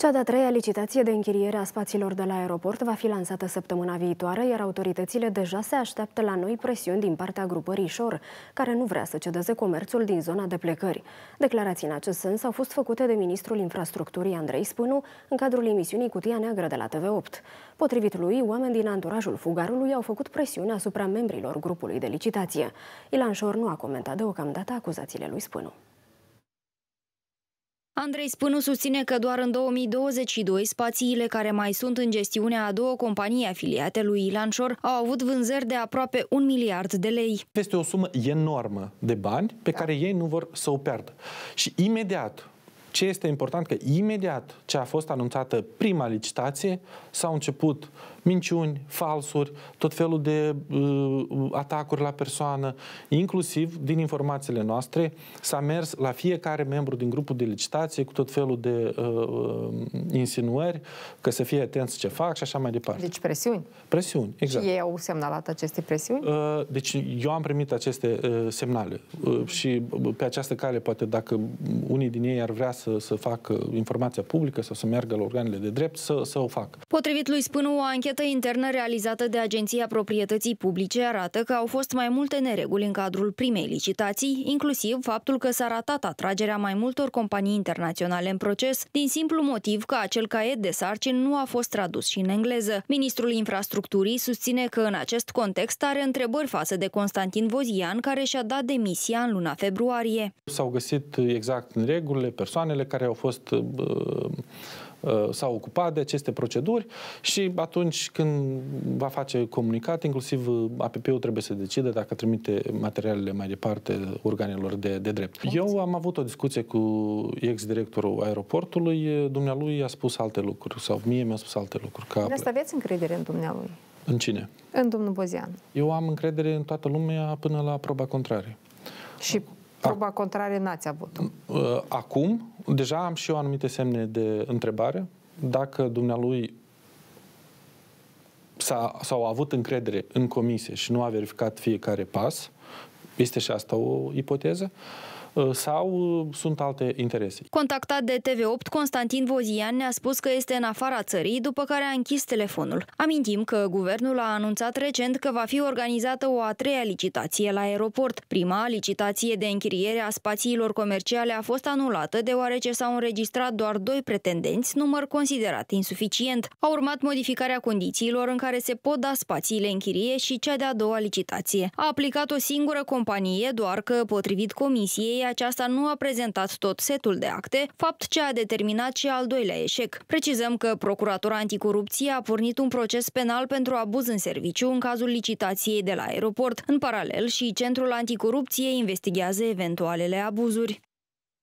Cea de-a treia licitație de închiriere a spațiilor de la aeroport va fi lansată săptămâna viitoare, iar autoritățile deja se așteaptă la noi presiuni din partea grupării Șor, care nu vrea să cedeze comerțul din zona de plecări. Declarații în acest sens au fost făcute de ministrul infrastructurii Andrei Spânu în cadrul emisiunii Cutia Neagră de la TV8. Potrivit lui, oameni din anturajul fugarului au făcut presiune asupra membrilor grupului de licitație. Ilan Șor nu a comentat deocamdată acuzațiile lui Spânu. Andrei Spânu susține că doar în 2022 spațiile care mai sunt în gestiunea a două companii afiliate lui Ilanșor au avut vânzări de aproape un miliard de lei. Este o sumă enormă de bani pe da. care ei nu vor să o pierdă. Și imediat ce este important? Că imediat ce a fost anunțată prima licitație, s-au început minciuni, falsuri, tot felul de uh, atacuri la persoană. Inclusiv, din informațiile noastre, s-a mers la fiecare membru din grupul de licitație cu tot felul de uh, uh insinuări, că să fie atenți ce fac și așa mai departe. Deci presiuni. Presiuni, exact. Și ei au semnalat aceste presiuni? Uh, deci eu am primit aceste uh, semnale uh, și uh, pe această cale, poate dacă unii din ei ar vrea să, să facă informația publică sau să meargă la organele de drept, să, să o facă. Potrivit lui Spânu, o anchetă internă realizată de Agenția Proprietății Publice arată că au fost mai multe nereguli în cadrul primei licitații, inclusiv faptul că s-a ratat atragerea mai multor companii internaționale în proces, din simplu motiv că acel caiet de sarcini nu a fost tradus și în engleză. Ministrul Infrastructurii susține că în acest context are întrebări față de Constantin Vozian, care și-a dat demisia în luna februarie. S-au găsit exact în regulile persoane persoanele care au fost uh, uh, s-au ocupat de aceste proceduri și atunci când va face comunicat, inclusiv uh, APP-ul trebuie să decide dacă trimite materialele mai departe organelor de, de drept. Eu am avut o discuție cu ex-directorul aeroportului, dumnealui a spus alte lucruri sau mie mi-a spus alte lucruri. Ca de asta aveți încredere în dumnealui? În cine? În domnul Bozian. Eu am încredere în toată lumea până la proba contrarie. Și Proba contrare n-ați avut uh, Acum, deja am și eu anumite semne de întrebare. Dacă dumnealui s-a, sau a avut încredere în comisie și nu a verificat fiecare pas, este și asta o ipoteză uh, sau uh, sunt alte interese. Contactat de TV8, Constantin Vozian ne-a spus că este în afara țării, după care a închis telefonul. Amintim că guvernul a anunțat recent că va fi organizată o a treia licitație la aeroport. Prima licitație de închiriere a spațiilor comerciale a fost anulată deoarece s-au înregistrat doar doi pretendenți, număr considerat insuficient. A urmat modificarea condițiilor în care se pot da spațiile închirie și cea de-a doua licitație. A aplicat o singură companie companie, doar că, potrivit comisiei, aceasta nu a prezentat tot setul de acte, fapt ce a determinat și al doilea eșec. Precizăm că Procuratura Anticorupție a pornit un proces penal pentru abuz în serviciu în cazul licitației de la aeroport. În paralel și Centrul Anticorupție investigează eventualele abuzuri.